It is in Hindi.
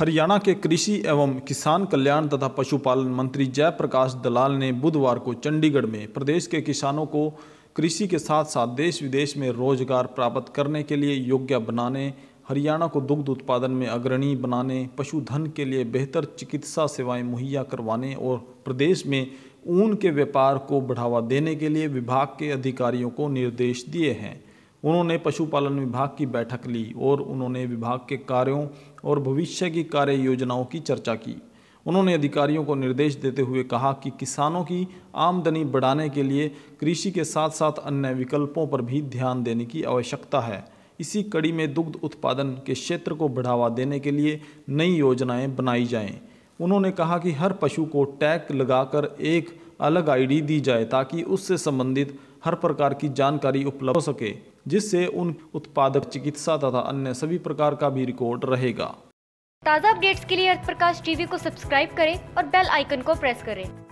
हरियाणा के कृषि एवं किसान कल्याण तथा पशुपालन मंत्री जयप्रकाश दलाल ने बुधवार को चंडीगढ़ में प्रदेश के किसानों को कृषि के साथ साथ देश विदेश में रोजगार प्राप्त करने के लिए योग्य बनाने हरियाणा को दुग्ध उत्पादन में अग्रणी बनाने पशुधन के लिए बेहतर चिकित्सा सेवाएं मुहैया करवाने और प्रदेश में ऊन के व्यापार को बढ़ावा देने के लिए विभाग के अधिकारियों को निर्देश दिए हैं उन्होंने पशुपालन विभाग की बैठक ली और उन्होंने विभाग के कार्यों और भविष्य की कार्य योजनाओं की चर्चा की उन्होंने अधिकारियों को निर्देश देते हुए कहा कि किसानों की आमदनी बढ़ाने के लिए कृषि के साथ साथ अन्य विकल्पों पर भी ध्यान देने की आवश्यकता है इसी कड़ी में दुग्ध उत्पादन के क्षेत्र को बढ़ावा देने के लिए नई योजनाएं बनाई जाएं। उन्होंने कहा कि हर पशु को टैग लगाकर एक अलग आईडी दी जाए ताकि उससे संबंधित हर प्रकार की जानकारी उपलब्ध हो सके जिससे उन उत्पादक चिकित्सा तथा अन्य सभी प्रकार का भी रिकॉर्ड रहेगा ताज़ा अपडेट्स के लिए अर्थ प्रकाश टीवी को सब्सक्राइब करें और बेल आइकन को प्रेस करें